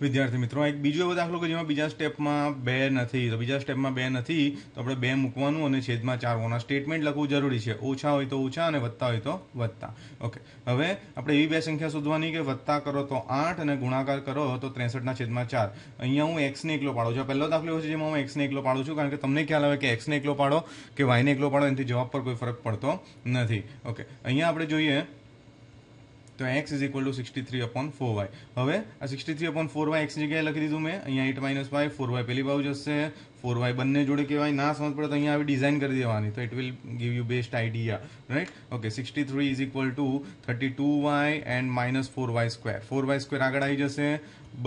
વિદ્યાર્થી મિત્રો એક બીજો એવો દાખલો કે જેમાં બીજા સ્ટેપમાં બે નથી તો બીજા સ્ટેપમાં બે નથી તો આપણે બે મૂકવાનું અને છેદમાં ચાર ઓના સ્ટેટમેન્ટ લખવું જરૂરી છે ઓછા હોય તો ઓછા અને વધતા હોય તો વધતા ઓકે હવે આપણે એવી બે સંખ્યા શોધવાની કે વધતા કરો તો આઠ અને ગુણાકાર કરો તો ત્રેસઠના છેદમાં ચાર અહીંયા હું એક્સને એકલો પાડું છું પહેલો દાખલો એવો છે જેમાં હું એક્સને એકલો પાડું છું કારણ કે તમને ખ્યાલ આવે કે એક્સને એકલો પાડો કે વાયને એકલો પાડો એનાથી જવાબ પર કોઈ ફરક પડતો નથી ઓકે અહીંયા આપણે જોઈએ તો X is equal to sixty three upon four Y હવે આ sixty three upon four Y X જગ્યાએ લખી દીધું મેં અહીંયા eight minus Y four Y પહેલી બાજુ જશે ફોર વાય બંને જોડે કહેવાય ના સમજ પડે તો અહીંયા આવી ડિઝાઇન કરી દેવાની તો it will give you best idea right okay sixty three is equal to thirty two Y and minus four Y square four Y square આગળ આવી જશે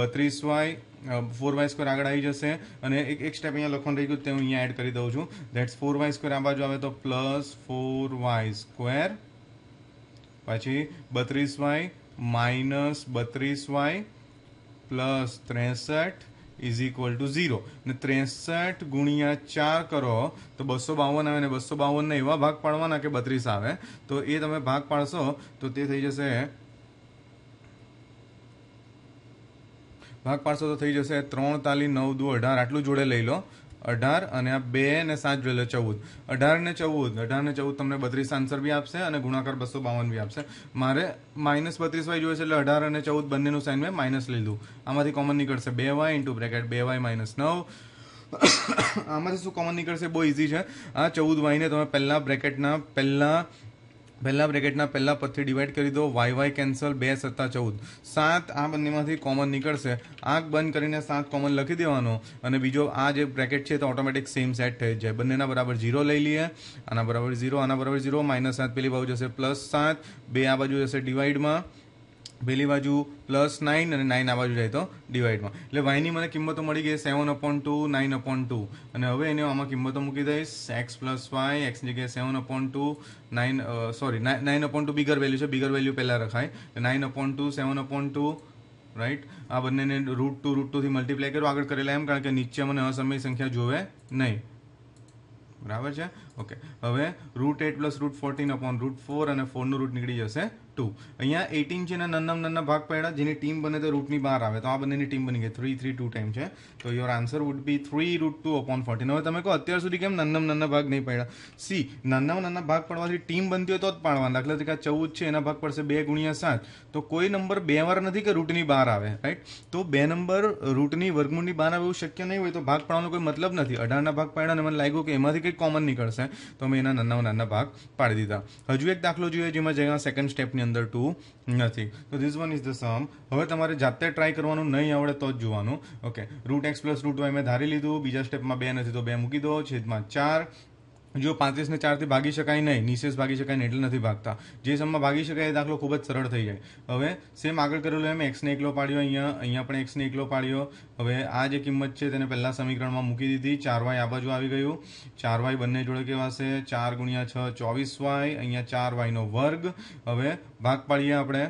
બત્રીસ વાય ફોર વાય સ્ક્વેર આગળ આવી જશે અને એક એક સ્ટેપ અહીંયા લખવાનું રહી ગયું તે હું અહીંયા એડ કરી દઉં છું ધેટ્સ ફોર વાય સ્ક્વેર આ બાજુ આવે તો પ્લસ ફોર વાય સ્ક્વેર પછી બત્રીસ વાય માઇનસ બત્રીસ વાય પ્લસ ત્રેસઠ ઇઝ ઇક્વલ ટુ ઝીરો ને ત્રેસઠ ગુણ્યા ચાર કરો તો બસો બાવન આવે ને બસો બાવનને એવા ભાગ પાડવાના કે બત્રીસ આવે તો એ તમે ભાગ પાડશો તો તે થઈ જશે ભાગ પાડશો તો થઈ જશે ત્રણ તાલી નવ દુ અઢાર આટલું જોડે લઈ લો અઢાર અને આ બે ને સાત જોઈ લે ચૌદ અઢાર ને ચૌદ અઢાર ને ચૌદ તમને બત્રીસ આન્સર બી આપશે અને ગુણાકાર બસો બાવન બી આપશે મારે માઇનસ બત્રીસ વાય જોઈએ છે એટલે અઢાર અને ચૌદ બંનેનું સાઇન મેં માઇનસ લીધું આમાંથી કોમન નીકળશે બે વાય ઇન્ટુ બ્રેકેટ બે વાય માઇનસ નવ આમાંથી શું કોમન નીકળશે બહુ ઇઝી છે આ ચૌદ વાયને તમે પહેલાં બ્રેકેટના પહેલાં પહેલાં બ્રેકેટના પહેલાં પદથી ડિવાઈડ કરી દો વાય વાય કેન્સલ બે સત્તા ચૌદ સાત આ બંનેમાંથી કોમન નીકળશે આંખ બંધ કરીને સાત કોમન લખી દેવાનો અને બીજો આ જે બ્રેકેટ છે તો ઓટોમેટિક સેમ સેટ થઈ જાય બંનેના બરાબર ઝીરો લઈ લઈએ આના બરાબર ઝીરો આના બરાબર ઝીરો માઇનસ સાત પેલી બાજુ જશે પ્લસ સાત બે આ બાજુ જશે ડિવાઈડમાં પેલી બાજુ પ્લસ નાઇન અને નાઇન આ બાજુ જાય તો ડિવાઈડમાં એટલે વાયની મને કિંમતો મળી ગઈ seven upon two nine upon two અને હવે એને આમાં કિંમતો મૂકી દઈશ એક્સ પ્લસ વાય એક્સની જગ્યાએ seven upon two nine sorry nine upon two bigger value છે બિગર વેલ્યુ પહેલાં રખાય nine upon two seven upon two right આ બંનેને રૂટ ટુ રૂટ ટુથી મલ્ટીપ્લાય કરો આગળ કરેલા એમ કારણ કે નીચે મને અસમય સંખ્યા જોવે નહીં બરાબર છે ઓકે હવે root eight plus root fourteen upon root four અને ફોરનું રૂટ નીકળી જશે ટુ અહીંયા એટીન છે ને નન્નમ નન્ના ભાગ પડ્યા જેની ટીમ બને તો રૂટની બહાર આવે તો આ બંનેની ટીમ બની ગઈ થ્રી થ્રી ટુ ટાઈમ છે તો your answer would be three root two upon fourteen હવે તમે કહો અત્યાર સુધી કેમ નન્નમ નન્ના ભાગ નહીં પડ્યા સી નન્નમ નન્ના ભાગ પડવાથી ટીમ બનતી હોય તો જ પાડવાના દાખલા તરીકે ચૌદ છે એના ભાગ પડશે બે ગુણ્યા સાત તો કોઈ નંબર બે વાર નથી કે રૂટની બહાર આવે રાઈટ તો બે નંબર રૂટની વર્ગમૂળની બહાર આવે એવું શક્ય નહીં હોય તો ભાગ પાડવાનો કોઈ મતલબ નથી અઢારના ભાગ પાડ્યા અને મને લાગ્યું કે એમાંથી કંઈક કોમન નીકળશે તો અમે એના નાના નાના ભાગ પાડી દીધા હજુ એક દાખલો જોઈએ જેમાં જેમાં સેકન્ડ સ્ટેપની અંદર ટુ નથી તો this one is the sum હવે તમારે જાતે ટ્રાય કરવાનું નહીં આવડે તો જ જોવાનું okay root X plus root Y મેં ધારી લીધું બીજા સ્ટેપમાં બે નથી તો બે મૂકી દો છેદમાં ચાર જો પાંત્રીસને ચારથી ભાગી શકાય નહીં નિશેષ ભાગી શકાય એટલે નથી ભાગતા જે સમમાં ભાગી શકાય એ દાખલો ખૂબ જ સરળ થઈ જાય હવે સેમ આગળ કરેલું એમ એક્સને એકલો પાડ્યો અહીંયા અહીંયા પણ એક્સને એકલો પાડ્યો હવે આ જે કિંમત છે તેને પહેલાં સમીકરણમાં મૂકી દીધી ચાર વાય આ બાજુ આવી ગયું ચાર વાય બંને જોડે કેવાશે ચાર ગુણ્યા છ ચોવીસ વાય અહીંયા ચાર વાયનો વર્ગ હવે ભાગ પાડીએ આપણે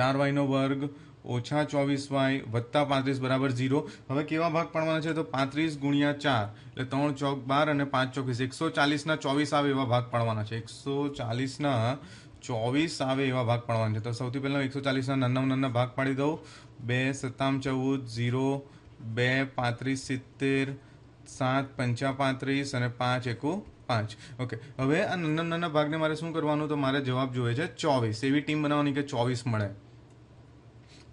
ચાર વાયનો વર્ગ ઓછા ચોવીસ વાય વત્તા પાંત્રીસ બરાબર ઝીરો હવે કેવા ભાગ પાડવાના છે તો પાંત્રીસ ગુણ્યા ચાર એટલે ત્રણ ચોક બાર અને પાંચ ચોકીસ એકસો ચાલીસના ચોવીસ આવે એવા ભાગ પાડવાના છે એકસો ચાલીસના ચોવીસ આવે એવા ભાગ પાડવાના છે તો સૌથી પહેલાં એકસો ચાલીસના નાના નાના ભાગ પાડી દઉં બે સત્તામ ચૌદ ઝીરો બે પાંત્રીસ સિત્તેર સાત પંચા પાંત્રીસ અને પાંચ એકુ પાંચ ઓકે હવે આ નાના નાના ભાગને મારે શું કરવાનું તો મારે જવાબ જોઈએ છે ચોવીસ એવી ટીમ બનાવવાની કે ચોવીસ મળે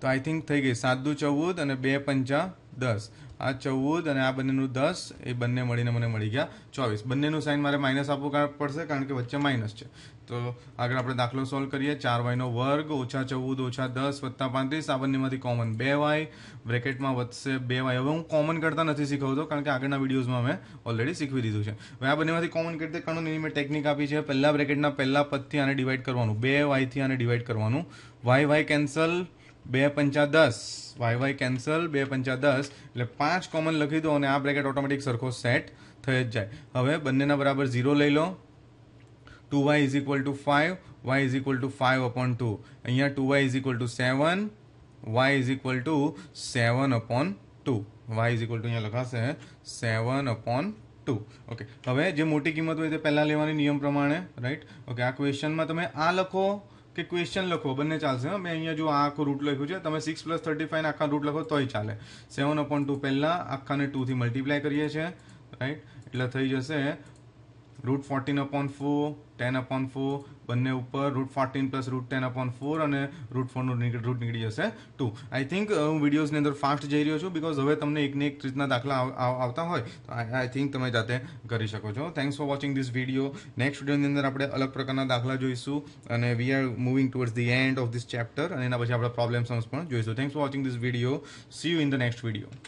તો આઈ થિંક થઈ ગઈ સાત દુ ચૌદ અને બે પંચા દસ આ ચૌદ અને આ બંનેનું દસ એ બંને મળીને મને મળી ગયા ચોવીસ બંનેનું સાઇન મારે માઇનસ આપવું પડશે કારણ કે વચ્ચે માઇનસ છે તો આગળ આપણે દાખલો સોલ્વ કરીએ ચાર વાયનો વર્ગ ઓછા ચૌદ ઓછા દસ વત્તા પાંત્રીસ આ બંનેમાંથી કોમન બે વાય બ્રેકેટમાં વધશે બે વાય હવે હું કોમન કરતા નથી શીખવતો કારણ કે આગળના વિડીયોઝમાં મેં ઓલરેડી શીખવી દીધું છે હવે આ બંનેમાંથી કોમન કરતી કારણ એની મેં ટેકનિક આપી છે પહેલાં બ્રેકેટના પહેલાં પદથી આને ડિવાઈડ કરવાનું બે વાયથી આને ડિવાઈડ કરવાનું વાય વાય કેન્સલ બે પંચા દસ વાય વાય કેન્સલ બે પંચા દસ એટલે પાંચ કોમન લખી દો અને આ બ્રેકેટ ઓટોમેટિક સરખો સેટ થઈ જ જાય હવે બંનેના બરાબર ઝીરો લઈ લો two Y is equal to five Y is equal to five upon two અહીંયા two Y is equal to seven Y is equal to seven upon two Y is equal to અહીંયા લખાશે સેવન upon two okay હવે જે મોટી કિંમત હોય તે પહેલાં લેવાની નિયમ પ્રમાણે રાઈટ ઓકે આ ક્વેશ્ચનમાં તમે આ લખો કે ક્વેશ્ચન લખો બંને ચાલશે મેં અહીંયા જો આ આખો રૂટ લખ્યો છે તમે સિક્સ પ્લસ થર્ટી ફાઇવને આખા રૂટ લખો તોય ચાલે સેવન અપોન ટુ પહેલાં આખાને ટુથી મલ્ટીપ્લાય કરીએ છીએ રાઈટ એટલે થઈ જશે root fourteen upon four ten upon four બંને ઉપર root fourteen plus root ten upon four અને રૂટ ફોરનું રૂટ નીકળી જશે ટુ આઈ થિંક હું વિડીયોઝની અંદર ફાસ્ટ જઈ રહ્યો છું બિકોઝ હવે તમને એકને એક રીતના દાખલા આવતા હોય તો આઈ થિંક તમે જાતે કરી શકો છો thanks for watching this video next વિડીયોની અંદર આપણે અલગ પ્રકારના દાખલા જોઈશું અને we are moving towards the end of this chapter અને એના પછી આપણે પ્રોબ્લેમ સોલ્વ પણ જોઈશું thanks for watching this video see you in the next video